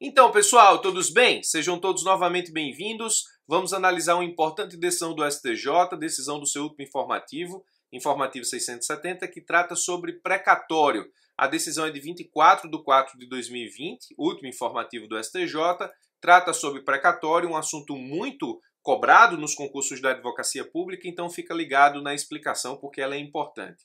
Então, pessoal, todos bem? Sejam todos novamente bem-vindos. Vamos analisar uma importante decisão do STJ, decisão do seu último informativo, informativo 670, que trata sobre precatório. A decisão é de 24 de 4 de 2020, último informativo do STJ, trata sobre precatório, um assunto muito cobrado nos concursos da advocacia pública, então fica ligado na explicação porque ela é importante.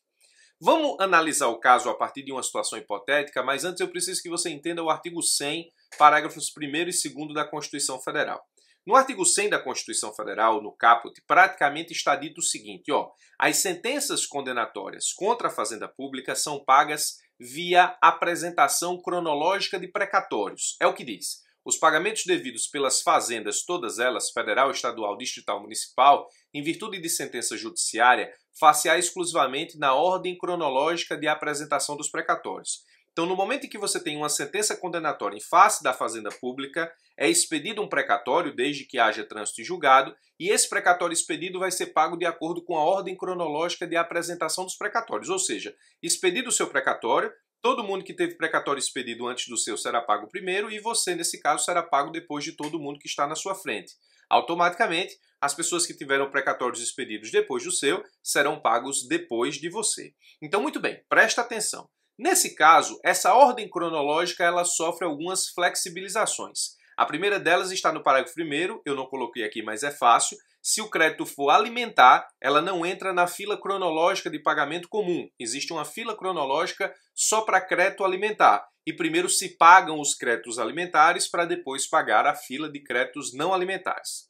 Vamos analisar o caso a partir de uma situação hipotética, mas antes eu preciso que você entenda o artigo 100, parágrafos 1 e 2 da Constituição Federal. No artigo 100 da Constituição Federal, no caput, praticamente está dito o seguinte, ó: as sentenças condenatórias contra a fazenda pública são pagas via apresentação cronológica de precatórios. É o que diz. Os pagamentos devidos pelas fazendas, todas elas, federal, estadual, distrital, municipal, em virtude de sentença judiciária, facear exclusivamente na ordem cronológica de apresentação dos precatórios. Então, no momento em que você tem uma sentença condenatória em face da fazenda pública, é expedido um precatório, desde que haja trânsito em julgado, e esse precatório expedido vai ser pago de acordo com a ordem cronológica de apresentação dos precatórios. Ou seja, expedido o seu precatório, Todo mundo que teve precatório expedido antes do seu será pago primeiro e você, nesse caso, será pago depois de todo mundo que está na sua frente. Automaticamente, as pessoas que tiveram precatórios expedidos depois do seu serão pagos depois de você. Então, muito bem, presta atenção. Nesse caso, essa ordem cronológica ela sofre algumas flexibilizações. A primeira delas está no parágrafo primeiro, eu não coloquei aqui, mas é fácil. Se o crédito for alimentar, ela não entra na fila cronológica de pagamento comum. Existe uma fila cronológica só para crédito alimentar. E primeiro se pagam os créditos alimentares para depois pagar a fila de créditos não alimentares.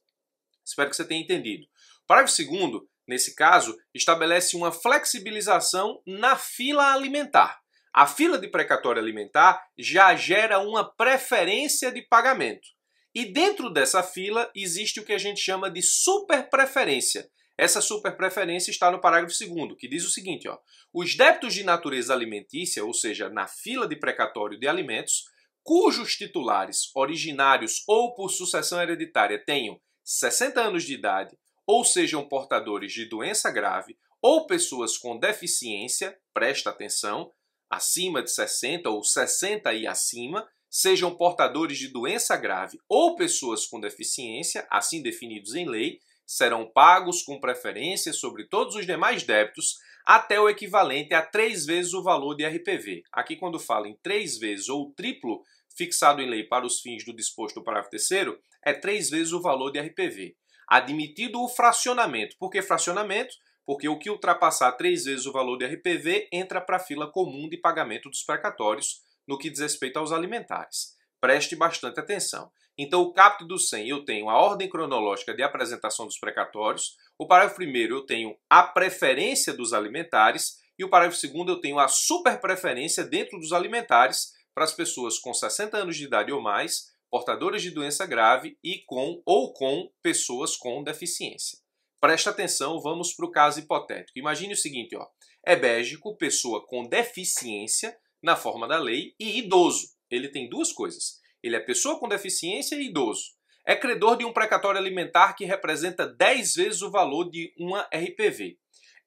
Espero que você tenha entendido. parágrafo segundo, nesse caso, estabelece uma flexibilização na fila alimentar. A fila de precatório alimentar já gera uma preferência de pagamento. E dentro dessa fila existe o que a gente chama de superpreferência. Essa superpreferência está no parágrafo 2, que diz o seguinte: ó, os débitos de natureza alimentícia, ou seja, na fila de precatório de alimentos, cujos titulares originários ou por sucessão hereditária tenham 60 anos de idade, ou sejam portadores de doença grave, ou pessoas com deficiência, presta atenção, acima de 60 ou 60 e acima sejam portadores de doença grave ou pessoas com deficiência, assim definidos em lei, serão pagos com preferência sobre todos os demais débitos até o equivalente a três vezes o valor de RPV. Aqui, quando fala em três vezes ou triplo fixado em lei para os fins do disposto no parágrafo terceiro, é três vezes o valor de RPV. Admitido o fracionamento. Por que fracionamento? porque o que ultrapassar três vezes o valor de RPV entra para a fila comum de pagamento dos precatórios no que diz respeito aos alimentares. Preste bastante atenção. Então, o capto do 100 eu tenho a ordem cronológica de apresentação dos precatórios, o parágrafo 1 eu tenho a preferência dos alimentares e o parágrafo 2 eu tenho a super preferência dentro dos alimentares para as pessoas com 60 anos de idade ou mais, portadoras de doença grave e com ou com pessoas com deficiência. Presta atenção, vamos para o caso hipotético. Imagine o seguinte, ó. É bégico, pessoa com deficiência na forma da lei e idoso. Ele tem duas coisas. Ele é pessoa com deficiência e idoso. É credor de um precatório alimentar que representa 10 vezes o valor de uma RPV.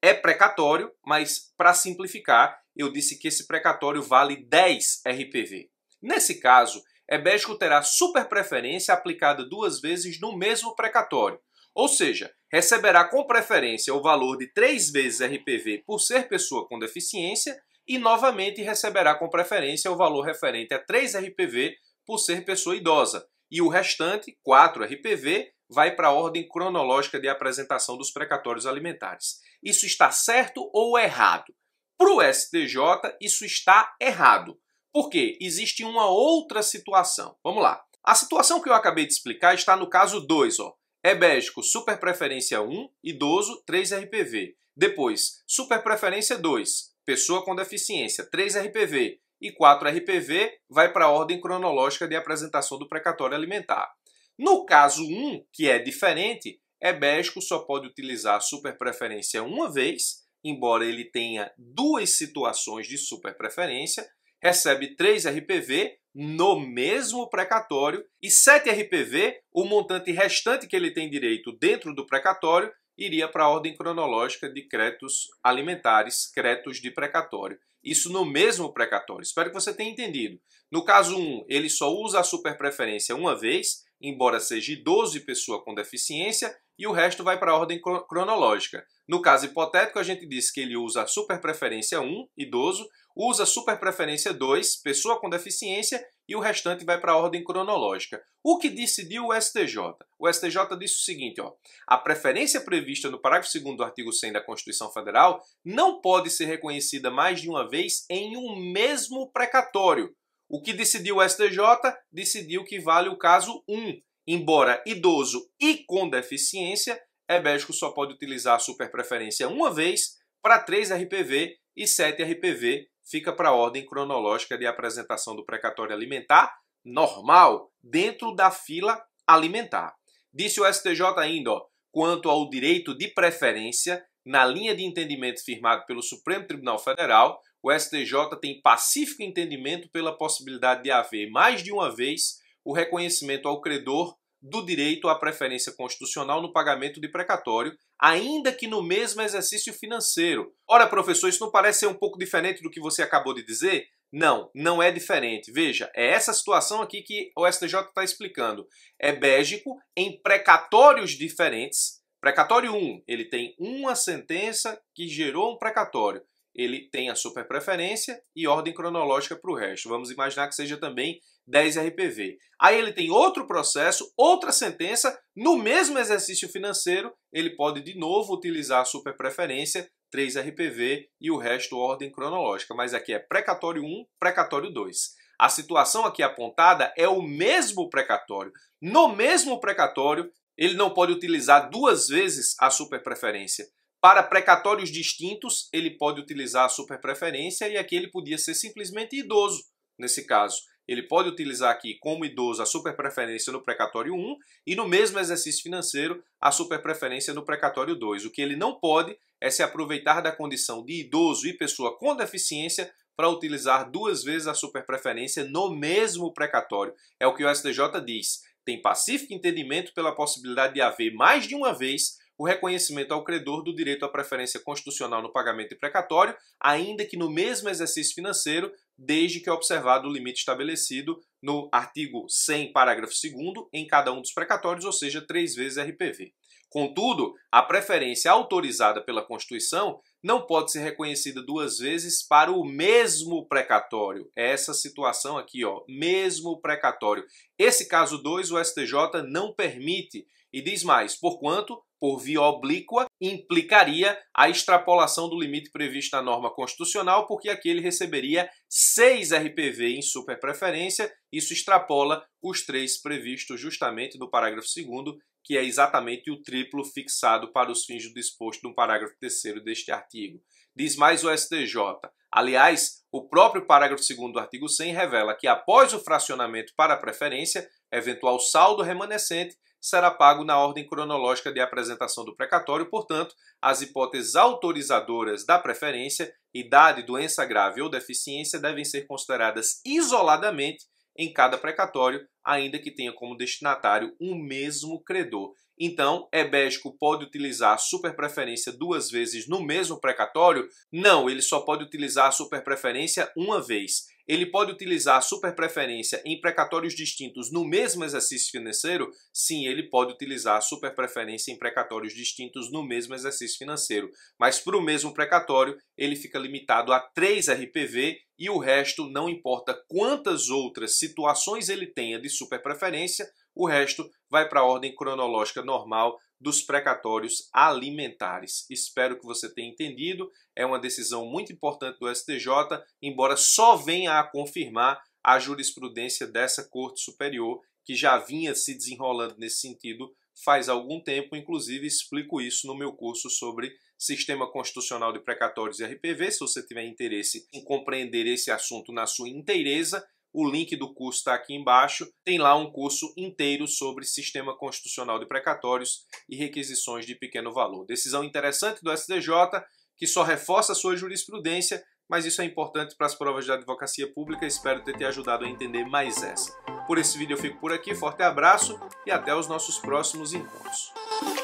É precatório, mas para simplificar, eu disse que esse precatório vale 10 RPV. Nesse caso, Ebesco é terá superpreferência aplicada duas vezes no mesmo precatório, ou seja, receberá com preferência o valor de 3 vezes RPV por ser pessoa com deficiência e novamente receberá com preferência o valor referente a 3 RPV por ser pessoa idosa. E o restante, 4 RPV, vai para a ordem cronológica de apresentação dos precatórios alimentares. Isso está certo ou errado? Para o STJ, isso está errado. Porque existe uma outra situação. Vamos lá. A situação que eu acabei de explicar está no caso 2. Ó. Rebésico, é super preferência 1, idoso, 3 RPV. Depois, super preferência 2, pessoa com deficiência, 3 RPV. E 4 RPV vai para a ordem cronológica de apresentação do precatório alimentar. No caso 1, que é diferente, Ebesco é só pode utilizar super superpreferência uma vez, embora ele tenha duas situações de superpreferência, recebe 3 RPV no mesmo precatório e 7 RPV, o montante restante que ele tem direito dentro do precatório, iria para a ordem cronológica de créditos alimentares, créditos de precatório. Isso no mesmo precatório. Espero que você tenha entendido. No caso 1, ele só usa a superpreferência uma vez embora seja idoso e pessoa com deficiência, e o resto vai para a ordem cronológica. No caso hipotético, a gente disse que ele usa a superpreferência 1, idoso, usa a superpreferência 2, pessoa com deficiência, e o restante vai para a ordem cronológica. O que decidiu o STJ? O STJ disse o seguinte, ó, a preferência prevista no parágrafo 2 do artigo 100 da Constituição Federal não pode ser reconhecida mais de uma vez em um mesmo precatório, o que decidiu o STJ decidiu que vale o caso 1. Embora idoso e com deficiência, Ebesco é só pode utilizar a superpreferência uma vez para 3 RPV e 7 RPV fica para a ordem cronológica de apresentação do precatório alimentar normal dentro da fila alimentar. Disse o STJ ainda, ó, quanto ao direito de preferência, na linha de entendimento firmado pelo Supremo Tribunal Federal, o STJ tem pacífico entendimento pela possibilidade de haver, mais de uma vez, o reconhecimento ao credor do direito à preferência constitucional no pagamento de precatório, ainda que no mesmo exercício financeiro. Ora, professor, isso não parece ser um pouco diferente do que você acabou de dizer? Não, não é diferente. Veja, é essa situação aqui que o STJ está explicando. É Bélgico em precatórios diferentes. Precatório 1, ele tem uma sentença que gerou um precatório ele tem a super preferência e ordem cronológica para o resto. Vamos imaginar que seja também 10 RPV. Aí ele tem outro processo, outra sentença, no mesmo exercício financeiro, ele pode de novo utilizar a super preferência, 3 RPV e o resto ordem cronológica. Mas aqui é precatório 1, precatório 2. A situação aqui apontada é o mesmo precatório. No mesmo precatório, ele não pode utilizar duas vezes a super preferência. Para precatórios distintos, ele pode utilizar a superpreferência e aqui ele podia ser simplesmente idoso, nesse caso. Ele pode utilizar aqui como idoso a superpreferência no precatório 1 e no mesmo exercício financeiro a superpreferência no precatório 2. O que ele não pode é se aproveitar da condição de idoso e pessoa com deficiência para utilizar duas vezes a superpreferência no mesmo precatório. É o que o STJ diz. Tem pacífico entendimento pela possibilidade de haver mais de uma vez o reconhecimento ao credor do direito à preferência constitucional no pagamento precatório, ainda que no mesmo exercício financeiro, desde que observado o limite estabelecido no artigo 100, parágrafo 2 em cada um dos precatórios, ou seja, três vezes RPV. Contudo, a preferência autorizada pela Constituição não pode ser reconhecida duas vezes para o mesmo precatório. É essa situação aqui, ó, mesmo precatório. Esse caso 2, o STJ não permite e diz mais, porquanto por via oblíqua implicaria a extrapolação do limite previsto na norma constitucional, porque aqui ele receberia 6 RPV em superpreferência, isso extrapola os três previstos justamente no parágrafo 2 que é exatamente o triplo fixado para os fins do disposto no parágrafo 3 deste artigo. Diz mais o STJ. Aliás, o próprio parágrafo 2 do artigo 100 revela que após o fracionamento para preferência, eventual saldo remanescente será pago na ordem cronológica de apresentação do precatório, portanto, as hipóteses autorizadoras da preferência, idade, doença grave ou deficiência devem ser consideradas isoladamente em cada precatório, ainda que tenha como destinatário um mesmo credor. Então, Ebesco pode utilizar a superpreferência duas vezes no mesmo precatório? Não, ele só pode utilizar a superpreferência uma vez ele pode utilizar a superpreferência em precatórios distintos no mesmo exercício financeiro? Sim, ele pode utilizar a superpreferência em precatórios distintos no mesmo exercício financeiro, mas para o mesmo precatório ele fica limitado a 3 RPV e o resto não importa quantas outras situações ele tenha de superpreferência, o resto vai para a ordem cronológica normal dos precatórios alimentares. Espero que você tenha entendido. É uma decisão muito importante do STJ, embora só venha a confirmar a jurisprudência dessa Corte Superior, que já vinha se desenrolando nesse sentido faz algum tempo, inclusive explico isso no meu curso sobre Sistema Constitucional de Precatórios e RPV. Se você tiver interesse em compreender esse assunto na sua inteireza, o link do curso está aqui embaixo. Tem lá um curso inteiro sobre sistema constitucional de precatórios e requisições de pequeno valor. Decisão interessante do SDJ que só reforça a sua jurisprudência, mas isso é importante para as provas de advocacia pública. Espero ter te ajudado a entender mais essa. Por esse vídeo eu fico por aqui. Forte abraço e até os nossos próximos encontros.